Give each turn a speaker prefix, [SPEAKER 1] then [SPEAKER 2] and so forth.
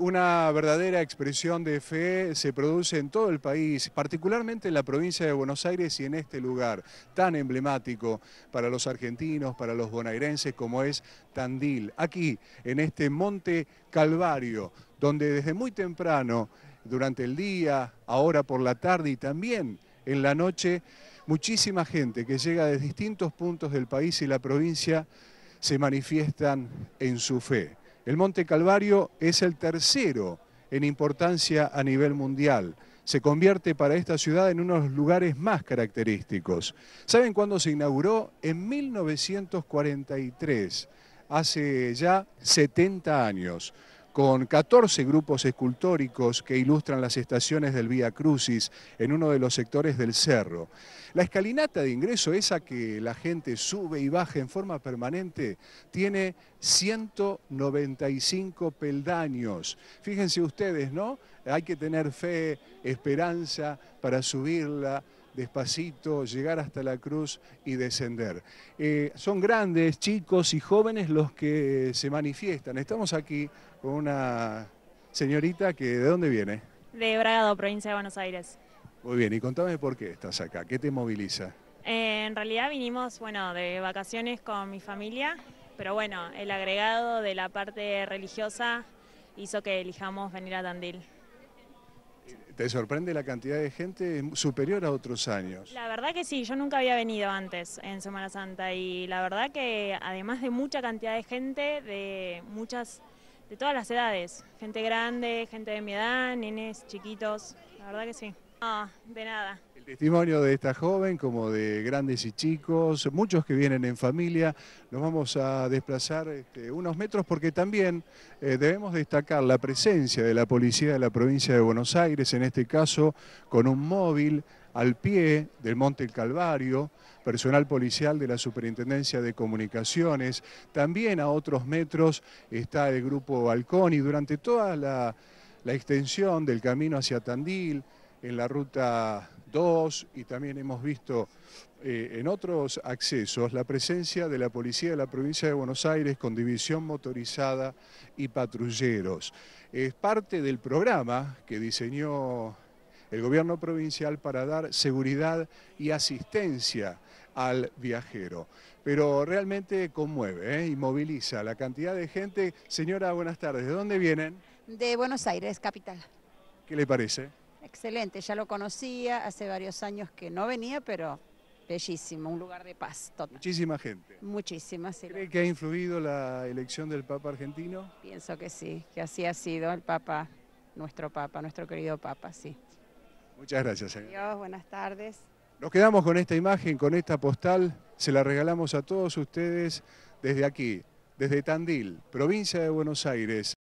[SPEAKER 1] Una verdadera expresión de fe se produce en todo el país, particularmente en la provincia de Buenos Aires y en este lugar tan emblemático para los argentinos, para los bonaerenses como es Tandil, aquí en este Monte Calvario, donde desde muy temprano, durante el día, ahora por la tarde y también en la noche, muchísima gente que llega de distintos puntos del país y la provincia se manifiestan en su fe. El Monte Calvario es el tercero en importancia a nivel mundial. Se convierte para esta ciudad en uno de los lugares más característicos. ¿Saben cuándo se inauguró? En 1943, hace ya 70 años con 14 grupos escultóricos que ilustran las estaciones del Vía Crucis en uno de los sectores del cerro. La escalinata de ingreso, esa que la gente sube y baja en forma permanente, tiene 195 peldaños. Fíjense ustedes, ¿no? Hay que tener fe, esperanza para subirla despacito, llegar hasta la cruz y descender. Eh, son grandes, chicos y jóvenes los que se manifiestan. Estamos aquí con una señorita que ¿de dónde viene?
[SPEAKER 2] De Bragado, provincia de Buenos Aires.
[SPEAKER 1] Muy bien, y contame por qué estás acá, ¿qué te moviliza?
[SPEAKER 2] Eh, en realidad vinimos, bueno, de vacaciones con mi familia, pero bueno, el agregado de la parte religiosa hizo que elijamos venir a Tandil.
[SPEAKER 1] ¿Te sorprende la cantidad de gente superior a otros años?
[SPEAKER 2] La verdad que sí, yo nunca había venido antes en Semana Santa y la verdad que además de mucha cantidad de gente, de muchas, de todas las edades, gente grande, gente de mi edad, nenes, chiquitos, la verdad que sí. No, de nada. El
[SPEAKER 1] testimonio de esta joven, como de grandes y chicos, muchos que vienen en familia, nos vamos a desplazar este, unos metros porque también eh, debemos destacar la presencia de la policía de la provincia de Buenos Aires, en este caso con un móvil al pie del Monte Calvario, personal policial de la Superintendencia de Comunicaciones, también a otros metros está el grupo Balcón y durante toda la extensión del camino hacia Tandil, en la ruta 2 y también hemos visto eh, en otros accesos la presencia de la policía de la provincia de Buenos Aires con división motorizada y patrulleros. Es parte del programa que diseñó el gobierno provincial para dar seguridad y asistencia al viajero. Pero realmente conmueve eh, y moviliza la cantidad de gente. Señora, buenas tardes. ¿De dónde vienen?
[SPEAKER 2] De Buenos Aires, capital.
[SPEAKER 1] ¿Qué le parece?
[SPEAKER 2] Excelente, ya lo conocía, hace varios años que no venía, pero bellísimo, un lugar de paz total.
[SPEAKER 1] Muchísima gente.
[SPEAKER 2] Muchísima, sí. ¿Cree que ha
[SPEAKER 1] influido la elección del Papa argentino?
[SPEAKER 2] Pienso que sí, que así ha sido el Papa, nuestro Papa, nuestro querido Papa, sí.
[SPEAKER 1] Muchas gracias, señor.
[SPEAKER 2] Adiós, buenas tardes.
[SPEAKER 1] Nos quedamos con esta imagen, con esta postal, se la regalamos a todos ustedes desde aquí, desde Tandil, provincia de Buenos Aires.